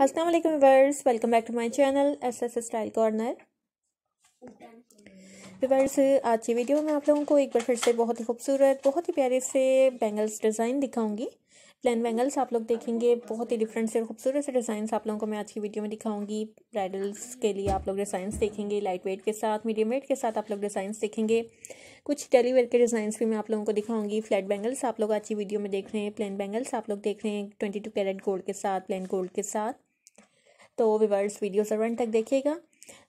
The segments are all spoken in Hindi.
अस्सलाम वालेकुम viewers welcome back to my channel S S style corner viewers आज की वीडियो में आप लोगों को एक बार फिर से बहुत ही खूबसूरत बहुत ही प्यारे से बैंगल्स डिज़ाइन दिखाऊंगी प्लेन बैंगल्स आप लोग देखेंगे बहुत ही डिफरेंट से खूबसूरत से डिजाइन आप लोगों को मैं आज की वीडियो में दिखाऊंगी ब्राइडल्स के लिए आप लोग डिज़ाइंस देखेंगे लाइट वेट के साथ मीडियम वेट के साथ आप लोग डिज़ाइंस देखेंगे कुछ टेलीवेयर के डिज़ाइंस भी मैं आप लोगों को दिखाऊंगी फ्लैट बैंगल्स आप लोग आज की वीडियो में देख रहे हैं प्लेन बैंगल्स आप लोग देख रहे हैं ट्वेंटी टू कैरेट गोल्ड के साथ प्लेन गोल्ड के साथ तो विवर्स वीडियो सर्वेंट तक देखिएगा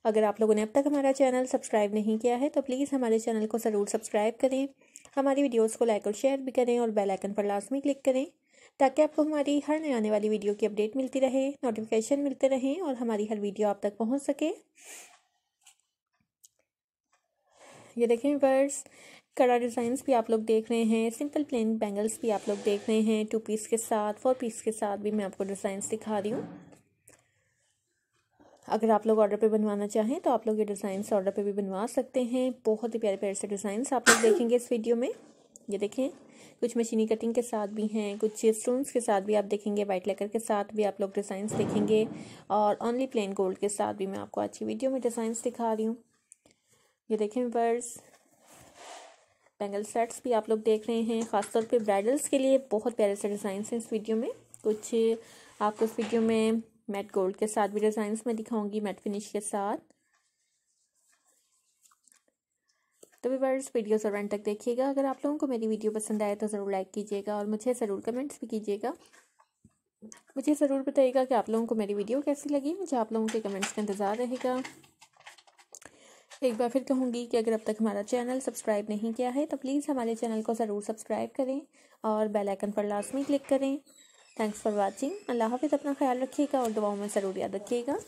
अगर आप लोगों ने अब तक हमारा चैनल सब्सक्राइब नहीं किया है तो प्लीज़ हमारे चैनल को ज़रूर सब्सक्राइब करें हमारी वीडियोस को लाइक और शेयर भी करें और बेल आइकन पर लाजमी क्लिक करें ताकि आपको हमारी हर नए आने वाली वीडियो की अपडेट मिलती रहे नोटिफिकेशन मिलते रहें और हमारी हर वीडियो आप तक पहुंच सके ये देखें वर्ड्स कड़ा डिज़ाइंस भी आप लोग देख रहे हैं सिंपल प्लेन बैंगल्स भी आप लोग देख रहे हैं टू पीस के साथ फोर पीस के साथ भी मैं आपको डिज़ाइंस दिखा रही हूँ अगर आप लोग ऑर्डर पे बनवाना चाहें तो आप लोग ये डिज़ाइंस ऑर्डर पे भी बनवा सकते हैं बहुत ही प्यारे प्यारे से डिज़ाइंस आप लोग देखेंगे इस वीडियो में ये देखें कुछ मशीनी कटिंग के साथ भी हैं कुछ स्टोन्स के साथ भी आप देखेंगे वाइट लेकर के साथ भी आप लोग डिज़ाइंस देखेंगे और ओनली प्लेन गोल्ड के साथ भी मैं आपको अच्छी वीडियो में डिज़ाइंस दिखा रही हूँ ये देखें वर्स बैंगल सेट्स भी आप लोग देख रहे हैं ख़ासतौर पे ब्राइडल्स के लिए बहुत प्यारे से डिज़ाइंस हैं इस वीडियो में कुछ आपको इस वीडियो में मैट गोल्ड के साथ भी डिज़ाइंस मैं दिखाऊंगी मैट फिनिश के साथ तो व्यवर्स वीडियो जरूर एंड तक देखिएगा अगर आप लोगों को मेरी वीडियो पसंद आए तो ज़रूर लाइक कीजिएगा और मुझे ज़रूर कमेंट्स भी कीजिएगा मुझे ज़रूर बताइएगा कि आप लोगों को मेरी वीडियो कैसी लगी मुझे आप लोगों के कमेंट्स का इंतज़ार रहेगा एक बार फिर कहूँगी कि अगर अब तक हमारा चैनल सब्सक्राइब नहीं किया है तो प्लीज़ हमारे चैनल को ज़रूर सब्सक्राइब करें और बेल आइकन पर लाजमी क्लिक करें थैंक्स फॉर वाचिंग अल्लाह हाफिज़ अपना ख्याल रखिएगा और दुआओं में ज़रूर याद रखिएगा